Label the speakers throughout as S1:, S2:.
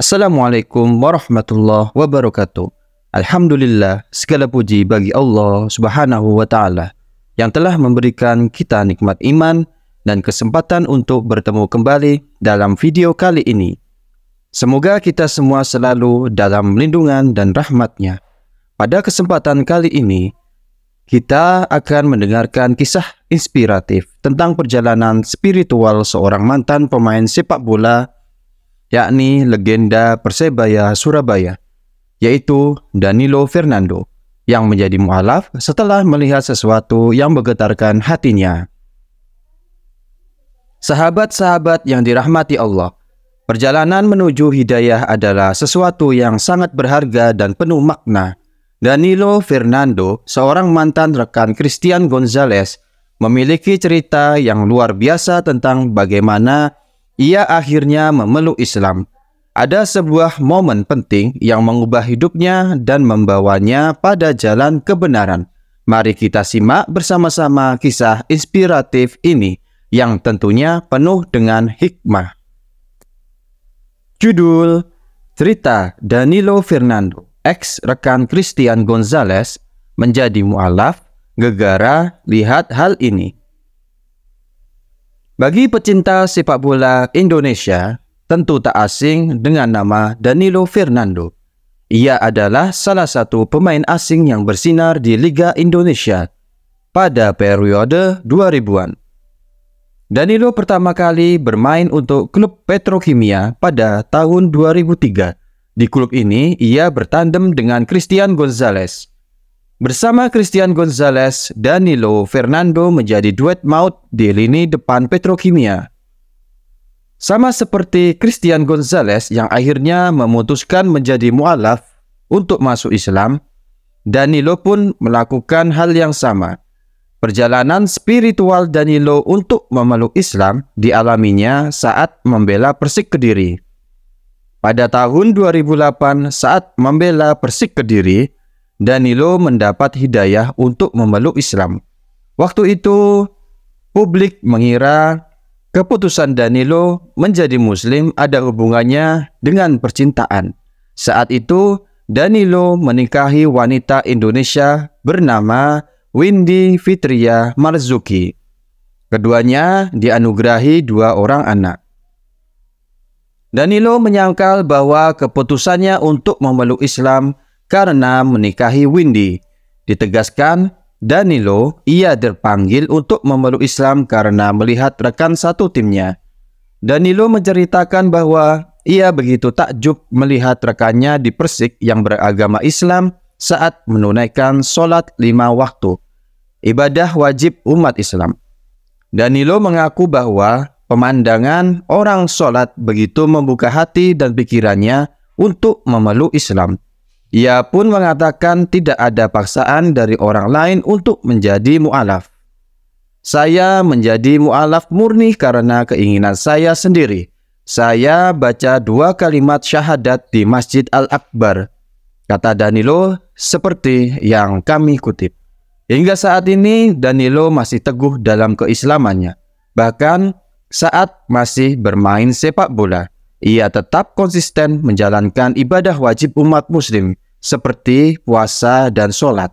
S1: Assalamualaikum warahmatullahi wabarakatuh. Alhamdulillah, segala puji bagi Allah Subhanahu wa taala yang telah memberikan kita nikmat iman dan kesempatan untuk bertemu kembali dalam video kali ini. Semoga kita semua selalu dalam lindungan dan rahmatnya. Pada kesempatan kali ini, kita akan mendengarkan kisah inspiratif tentang perjalanan spiritual seorang mantan pemain sepak bola yakni legenda Persebaya Surabaya, yaitu Danilo Fernando, yang menjadi mualaf setelah melihat sesuatu yang menggetarkan hatinya. Sahabat-sahabat yang dirahmati Allah, perjalanan menuju hidayah adalah sesuatu yang sangat berharga dan penuh makna. Danilo Fernando, seorang mantan rekan Christian Gonzalez, memiliki cerita yang luar biasa tentang bagaimana ia akhirnya memeluk Islam. Ada sebuah momen penting yang mengubah hidupnya dan membawanya pada jalan kebenaran. Mari kita simak bersama-sama kisah inspiratif ini yang tentunya penuh dengan hikmah. Judul Cerita Danilo Fernando, ex rekan Christian Gonzalez, menjadi mualaf gegara lihat hal ini. Bagi pecinta sepak bola Indonesia, tentu tak asing dengan nama Danilo Fernando. Ia adalah salah satu pemain asing yang bersinar di Liga Indonesia pada periode 2000-an. Danilo pertama kali bermain untuk klub Petrokimia pada tahun 2003. Di klub ini, ia bertandem dengan Christian Gonzalez. Bersama Christian Gonzalez, Danilo Fernando menjadi duet maut di lini depan Petrokimia. Sama seperti Christian Gonzalez yang akhirnya memutuskan menjadi mualaf untuk masuk Islam, Danilo pun melakukan hal yang sama. Perjalanan spiritual Danilo untuk memeluk Islam dialaminya saat membela Persik Kediri. Pada tahun 2008 saat membela Persik Kediri, Danilo mendapat hidayah untuk memeluk Islam. Waktu itu, publik mengira keputusan Danilo menjadi Muslim ada hubungannya dengan percintaan. Saat itu, Danilo menikahi wanita Indonesia bernama Windy Fitria Marzuki. Keduanya dianugerahi dua orang anak. Danilo menyangkal bahwa keputusannya untuk memeluk Islam karena menikahi Windy. Ditegaskan, Danilo, ia dipanggil untuk memeluk Islam karena melihat rekan satu timnya. Danilo menceritakan bahwa ia begitu takjub melihat rekannya di Persik yang beragama Islam saat menunaikan sholat lima waktu, ibadah wajib umat Islam. Danilo mengaku bahwa pemandangan orang sholat begitu membuka hati dan pikirannya untuk memeluk Islam. Ia pun mengatakan tidak ada paksaan dari orang lain untuk menjadi mu'alaf. Saya menjadi mu'alaf murni karena keinginan saya sendiri. Saya baca dua kalimat syahadat di Masjid Al-Akbar. Kata Danilo, seperti yang kami kutip. Hingga saat ini, Danilo masih teguh dalam keislamannya. Bahkan saat masih bermain sepak bola. Ia tetap konsisten menjalankan ibadah wajib umat muslim seperti puasa dan sholat.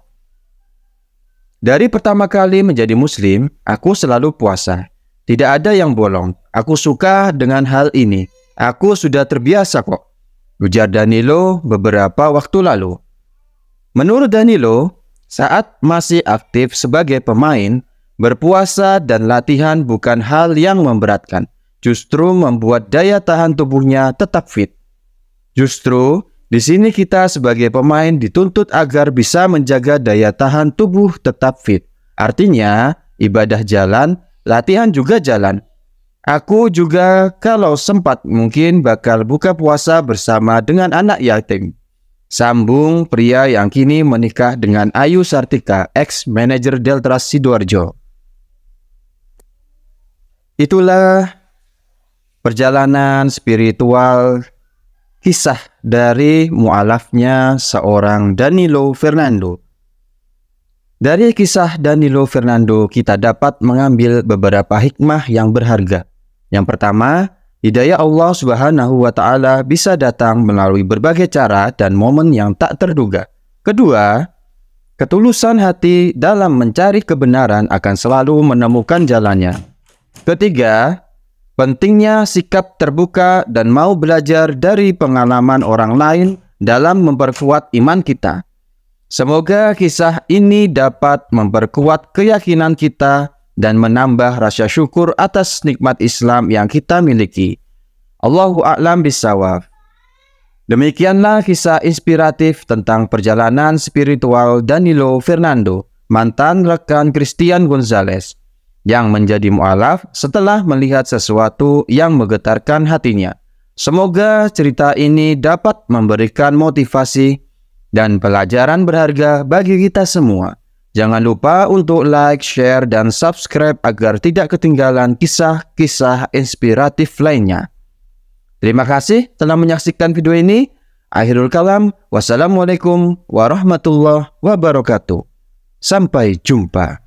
S1: Dari pertama kali menjadi muslim, aku selalu puasa. Tidak ada yang bolong. Aku suka dengan hal ini. Aku sudah terbiasa kok. Ujar Danilo beberapa waktu lalu. Menurut Danilo, saat masih aktif sebagai pemain, berpuasa dan latihan bukan hal yang memberatkan justru membuat daya tahan tubuhnya tetap fit. Justru di sini kita sebagai pemain dituntut agar bisa menjaga daya tahan tubuh tetap fit. Artinya, ibadah jalan, latihan juga jalan. Aku juga kalau sempat mungkin bakal buka puasa bersama dengan anak yatim. Sambung pria yang kini menikah dengan Ayu Sartika, ex manager Deltras Sidoarjo. Itulah perjalanan spiritual kisah dari mualafnya seorang Danilo Fernando. Dari kisah Danilo Fernando kita dapat mengambil beberapa hikmah yang berharga. Yang pertama, hidayah Allah Subhanahu wa taala bisa datang melalui berbagai cara dan momen yang tak terduga. Kedua, ketulusan hati dalam mencari kebenaran akan selalu menemukan jalannya. Ketiga, Pentingnya sikap terbuka dan mau belajar dari pengalaman orang lain dalam memperkuat iman kita. Semoga kisah ini dapat memperkuat keyakinan kita dan menambah rasa syukur atas nikmat Islam yang kita miliki. Allahu a'lam bisawab. Demikianlah kisah inspiratif tentang perjalanan spiritual Danilo Fernando, mantan rekan Christian Gonzalez yang menjadi mu'alaf setelah melihat sesuatu yang menggetarkan hatinya. Semoga cerita ini dapat memberikan motivasi dan pelajaran berharga bagi kita semua. Jangan lupa untuk like, share, dan subscribe agar tidak ketinggalan kisah-kisah inspiratif lainnya. Terima kasih telah menyaksikan video ini. Akhirul kalam, wassalamualaikum warahmatullahi wabarakatuh. Sampai jumpa.